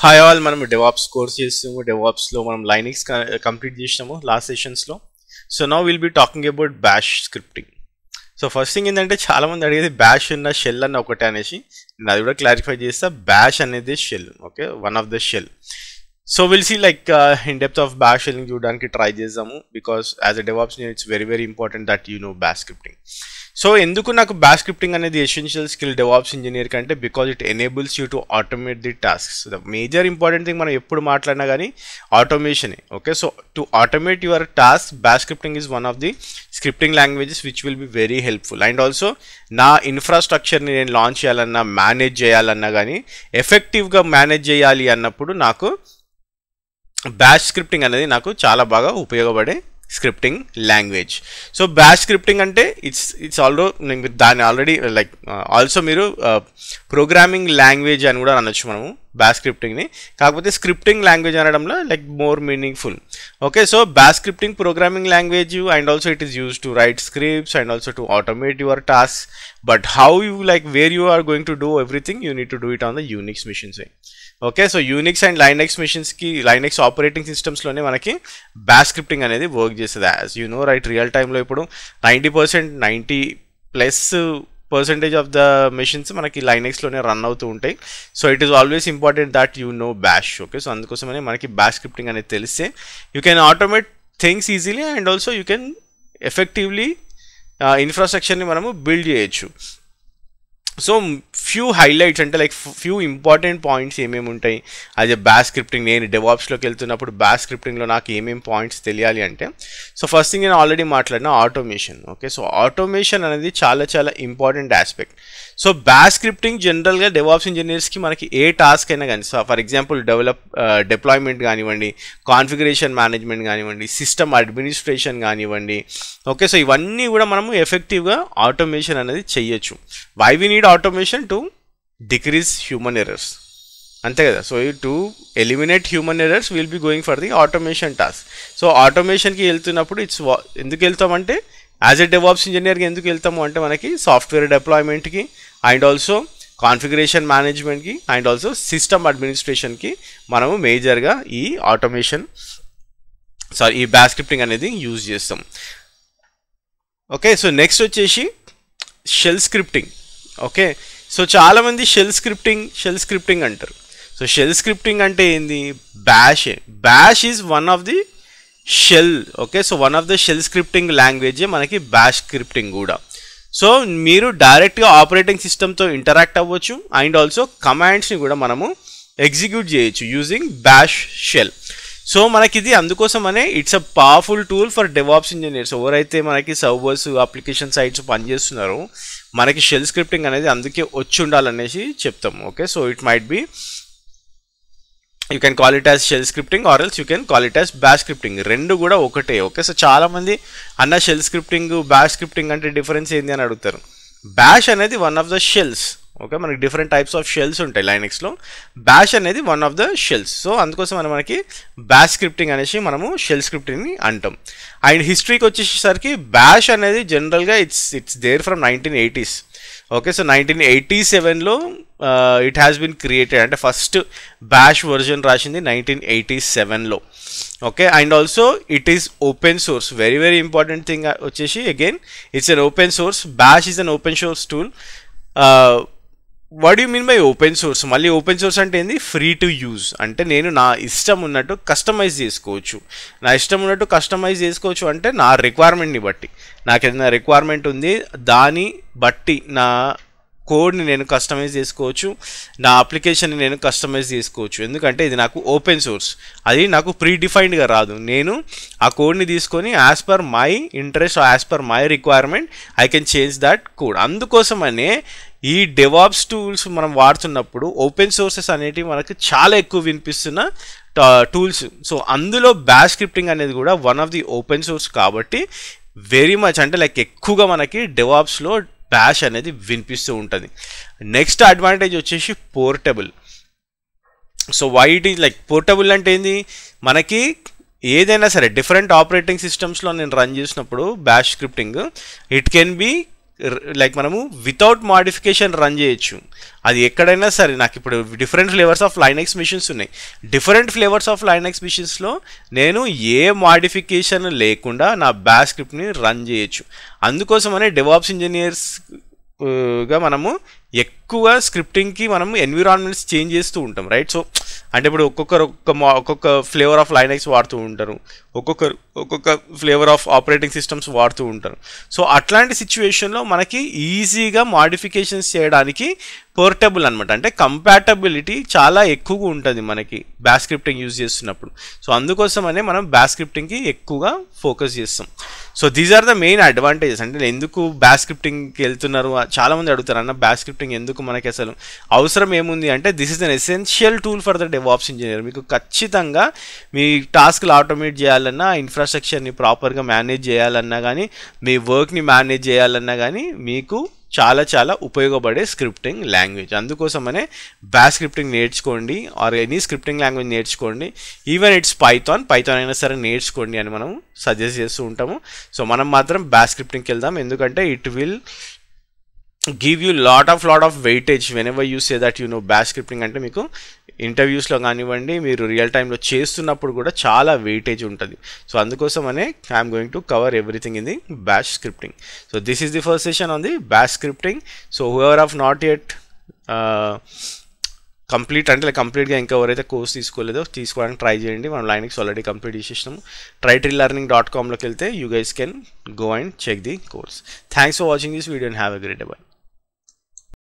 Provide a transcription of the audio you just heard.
hi all మనం DevOps course చేస్తాము డెవాప్స్లో మనం లైనిక్స్ కంప్లీట్ చేసినాము లాస్ట్ సెషన్స్లో so now will be talking about Bash scripting so first thing ఏంటంటే చాలామంది అడిగేది బ్యాష్ ఉన్న షెల్ అన్న ఒకటే అనేసి నేను అది కూడా క్లారిఫై చేస్తా బ్యాష్ అనేది shell okay one of the shell so will see like in depth of Bash షెల్ని చూడడానికి ట్రై చేద్దాము బికాస్ యాజ్ అ డెవాప్స్ నేను it's very very important that you know Bash scripting so ఎందుకు నాకు Bash scripting అనేది essential skill DevOps engineer కంటే because it enables you to automate the task the major important thing మనం ఎప్పుడు మాట్లాడినా కానీ ఆటోమేషనే okay so to automate your task బ్యాస్ scripting is one of the scripting languages which will be very helpful and also నా ఇన్ఫ్రాస్ట్రక్చర్ని నేను launch చేయాలన్నా manage చేయాలన్నా కానీ ఎఫెక్టివ్గా మేనేజ్ చేయాలి అన్నప్పుడు నాకు బ్యాచ్ స్క్రిప్టింగ్ అనేది నాకు చాలా బాగా ఉపయోగపడే scripting language so Bash scripting అంటే ఇట్స్ ఇట్స్ ఆల్రో దాన్ని ఆల్రెడీ లైక్ ఆల్సో మీరు ప్రోగ్రామింగ్ uh, లాంగ్వేజ్ అని కూడా అనొచ్చు మనము బ్యాష్ స్క్రిప్టింగ్ని కాకపోతే స్క్రిప్టింగ్ లాంగ్వేజ్ అనడంలో like more meaningful okay so Bash scripting programming language and also it is use to write scripts and also to automate your task but how you like where you are going to do everything you need to do it on the Unix machines okay so Unix and Linux మిషన్స్కి Linux operating సిస్టమ్స్లోనే మనకి Bash scripting అనేది work చేస్తుంది as you know right real టైంలో ఇప్పుడు ninety percent ninety plus percentage of the machines మనకి లైనెక్స్లోనే run అవుతూ ఉంటాయి so it is always important that you know Bash okay so అందుకోసమనే మనకి బ్యాష్ స్క్రిప్టింగ్ అనేది తెలిస్తే you can automate things easily and also you can effectively ఇన్ఫ్రాస్ట్రక్చర్ని మనము బిల్డ్ చేయొచ్చు సో ఫ్యూ హైలైట్స్ అంటే లైక్ ఫ్యూ ఇంపార్టెంట్ పాయింట్స్ ఏమేమి ఉంటాయి అది ఎ బ్యాస్ స్క్రిప్టింగ్ నేను డెవాప్స్లోకి వెళ్తున్నప్పుడు బ్యాస్ స్క్రిప్టింగ్లో నాకు ఏమేమి పాయింట్స్ తెలియాలి అంటే సో ఫస్ట్ థింగ్ నేను ఆల్రెడీ మాట్లాడిన ఆటోమేషన్ ఓకే సో ఆటోమేషన్ అనేది చాలా చాలా important aspect so Bash scripting జనరల్గా డెవాప్స్ ఇంజనీర్స్కి మనకి ఏ టాస్క్ అయినా కానీ so for example develop deployment కానివ్వండి కాన్ఫిగరేషన్ మేనేజ్మెంట్ కానివ్వండి సిస్టమ్ అడ్మినిస్ట్రేషన్ కానివ్వండి ఓకే సో ఇవన్నీ కూడా మనము ఎఫెక్టివ్గా ఆటోమేషన్ అనేది చెయ్యొచ్చు why we need automation to decrease human errors అంతే కదా so to eliminate human errors will be going for the automation task so ఆటోమేషన్కి వెళ్తున్నప్పుడు ఇట్స్ ఎందుకు వెళ్తామంటే యాజ్ ఎ డెవాప్స్ ఇంజనీర్కి ఎందుకు వెళ్తాము అంటే మనకి సాఫ్ట్వేర్ డెప్లాయ్మెంట్కి అండ్ ఆల్సో కాన్ఫిగరేషన్ మేనేజ్మెంట్కి అండ్ ఆల్సో సిస్టమ్ అడ్మినిస్ట్రేషన్కి మనము మేజర్గా ఈ ఆటోమేషన్ సారీ ఈ బ్యాక్ స్క్రిప్టింగ్ అనేది యూజ్ చేస్తాం ఓకే సో నెక్స్ట్ వచ్చేసి షెల్ స్క్రిప్టింగ్ ఓకే సో చాలామంది షెల్ స్క్రిప్టింగ్ షెల్ స్క్రిప్టింగ్ అంటారు సో షెల్ స్క్రిప్టింగ్ అంటే ఏంది Bash Bash is one of the shell okay so one of the shell scripting language మనకి Bash scripting కూడా so మీరు డైరెక్ట్గా operating సిస్టమ్తో ఇంటరాక్ట్ అవ్వచ్చు అండ్ ఆల్సో కమాండ్స్ని కూడా మనము ఎగ్జిక్యూట్ చేయొచ్చు యూజింగ్ బ్యాష్ షెల్ సో మనకి ఇది అందుకోసమనే it's a powerful tool for DevOps engineers ఎవరైతే మనకి సర్వర్స్ అప్లికేషన్ సైట్స్ పనిచేస్తున్నారో మనకి షెల్ స్క్రిప్టింగ్ అనేది అందుకే వచ్చి ఉండాలనేసి చెప్తాం okay so it might be you can call it as shell scripting or else you can call it as Bash scripting రెండు కూడా ఒకటే ఓకే సో చాలామంది అన్న షెల్ స్క్రిప్టింగ్ బ్యాష్ స్క్రిప్టింగ్ అంటే డిఫరెన్స్ ఏంది అని అడుగుతారు బ్యాష్ అనేది one of the shells okay మనకి డిఫరెంట్ టైప్స్ ఆఫ్ షెల్స్ ఉంటాయి లైనిక్స్లో బ్యాష్ అనేది one of the shells so అందుకోసం మనం మనకి బ్యాష్ స్క్రిప్టింగ్ అనేసి మనము షెల్ స్క్రిప్టింగ్ని అంటాం అండ్ హిస్టరీకి వచ్చేసరికి బ్యాష్ అనేది జనరల్గా it's it's there from nineteen eighties okay so nineteen eighty సెవెన్లో ఇట్ హ్యాస్ బిన్ క్రియేటెడ్ అంటే ఫస్ట్ బ్యాష్ వర్జన్ రాసింది నైన్టీన్ ఎయిటీ సెవెన్లో okay and also it is open source very very important thing వచ్చేసి again it's an open source Bash is an open source tool what you mean by open source మళ్ళీ open source అంటే ఏంది free to use అంటే నేను నా ఇష్టం ఉన్నట్టు customise చేసుకోవచ్చు నా ఇష్టం ఉన్నట్టు కస్టమైజ్ చేసుకోవచ్చు అంటే నా రిక్వైర్మెంట్ని బట్టి నాకు ఏదైనా రిక్వైర్మెంట్ ఉంది దాని బట్టి నా కోడ్ని నేను కస్టమైజ్ చేసుకోవచ్చు నా అప్లికేషన్ని నేను కస్టమైజ్ చేసుకోవచ్చు ఎందుకంటే ఇది నాకు ఓపెన్ సోర్స్ అది నాకు ప్రీ డిఫైన్డ్గా రాదు నేను ఆ కోడ్ని తీసుకొని as per my interest as per my requirement I can change that code అందుకోసమనే ఈ డెవాప్స్ టూల్స్ మనం వాడుతున్నప్పుడు ఓపెన్ సోర్సెస్ అనేటివి మనకు చాలా ఎక్కువ వినిపిస్తున్న టూల్స్ సో అందులో బ్యాష్ స్క్రిప్టింగ్ అనేది కూడా one of the open source కాబట్టి వెరీ మచ్ అంటే లైక్ ఎక్కువగా మనకి డెవాప్స్లో బ్యాష్ అనేది వినిపిస్తూ ఉంటుంది నెక్స్ట్ అడ్వాంటేజ్ వచ్చేసి portable so what is like portable అంటే ఏంది మనకి ఏదైనా సరే డిఫరెంట్ ఆపరేటింగ్ సిస్టమ్స్లో నేను రన్ చేసినప్పుడు Bash scripting it can be like మనము వితౌట్ మాడిఫికేషన్ రన్ చేయొచ్చు అది ఎక్కడైనా సరే నాకు ఇప్పుడు different flavours of Linux machines ఉన్నాయి డిఫరెంట్ ఫ్లేవర్స్ ఆఫ్ లైనెక్స్ మిషన్స్లో నేను ఏ మాడిఫికేషన్ లేకుండా నా బ్యాస్ స్క్రిప్ట్ని రన్ చేయొచ్చు అందుకోసమనే డెవాప్స్ ఇంజనీర్స్ గా మనము ఎక్కువ స్క్రిప్టింగ్కి మనం ఎన్విరాన్మెంట్స్ చేంజ్ చేస్తూ ఉంటాం రైట్ సో అంటే ఇప్పుడు ఒక్కొక్కరు ఒక్కొక్క మా ఒక్కొక్క ఫ్లేవర్ ఆఫ్ లైనక్స్ వాడుతూ ఉంటారు ఒక్కొక్కరు ఒక్కొక్క ఫ్లేవర్ ఆఫ్ ఆపరేటింగ్ సిస్టమ్స్ వాడుతూ ఉంటారు సో అట్లాంటి సిచ్యువేషన్లో మనకి ఈజీగా మాడిఫికేషన్స్ చేయడానికి పోర్టబుల్ అనమాట అంటే కంపాటబిలిటీ చాలా ఎక్కువగా ఉంటుంది మనకి బ్యాస్ స్క్రిప్టింగ్ యూజ్ చేస్తున్నప్పుడు సో అందుకోసమనే మనం బ్యాస్ స్క్రిప్టింగ్కి ఎక్కువగా ఫోకస్ చేస్తాం so these are the main advantages అంటే ఎందుకు బ్యాస్ స్క్రిప్టింగ్కి వెళ్తున్నారు చాలామంది అడుగుతారు అన్న బ్యాస్ స్క్రిప్టింగ్ డెవలపింగ్ ఎందుకు మనకి అసలు అవసరం ఏముంది అంటే this is an essential tool for the DevOps engineer మీకు ఖచ్చితంగా మీ టాస్క్లు ఆటోమేట్ చేయాలన్నా ఇన్ఫ్రాస్ట్రక్చర్ని ప్రాపర్గా మేనేజ్ చేయాలన్నా కానీ మీ వర్క్ని మేనేజ్ చేయాలన్నా కానీ మీకు చాలా చాలా ఉపయోగపడే స్క్రిప్టింగ్ లాంగ్వేజ్ అందుకోసమనే బ్యాస్ స్క్రిప్టింగ్ నేర్చుకోండి ఆర్ ఎనీ స్క్రిప్టింగ్ లాంగ్వేజ్ నేర్చుకోండి ఈవెన్ ఇట్స్ పైథాన్ పైథాన్ అయినా సరే నేర్చుకోండి అని మనం సజెస్ట్ చేస్తూ ఉంటాము సో మనం మాత్రం బ్యాస్ స్క్రిప్టింగ్కి వెళ్దాం ఎందుకంటే it will give you lot of lot of weightage whenever you say that you know Bash scripting అంటే మీకు ఇంటర్వ్యూస్లో కానివ్వండి మీరు రియల్ టైంలో చేస్తున్నప్పుడు కూడా చాలా వెయిటేజ్ ఉంటుంది సో అందుకోసమనే I'm going to cover everything in the Bash scripting so this is the first session on the Bash scripting so whoever have not yet complete అంటే కంప్లీట్గా ఇంకా ఎవరైతే కోర్స్ తీసుకోలేదో తీసుకోవడానికి ట్రై చేయండి మనం లైనిక్స్ ఆల్రెడీ కంప్లీట్ చేసేసినాము TriTree learning dot కామ్లోకి వెళ్తే you guys can go and check the course thanks for watching this video and have a great by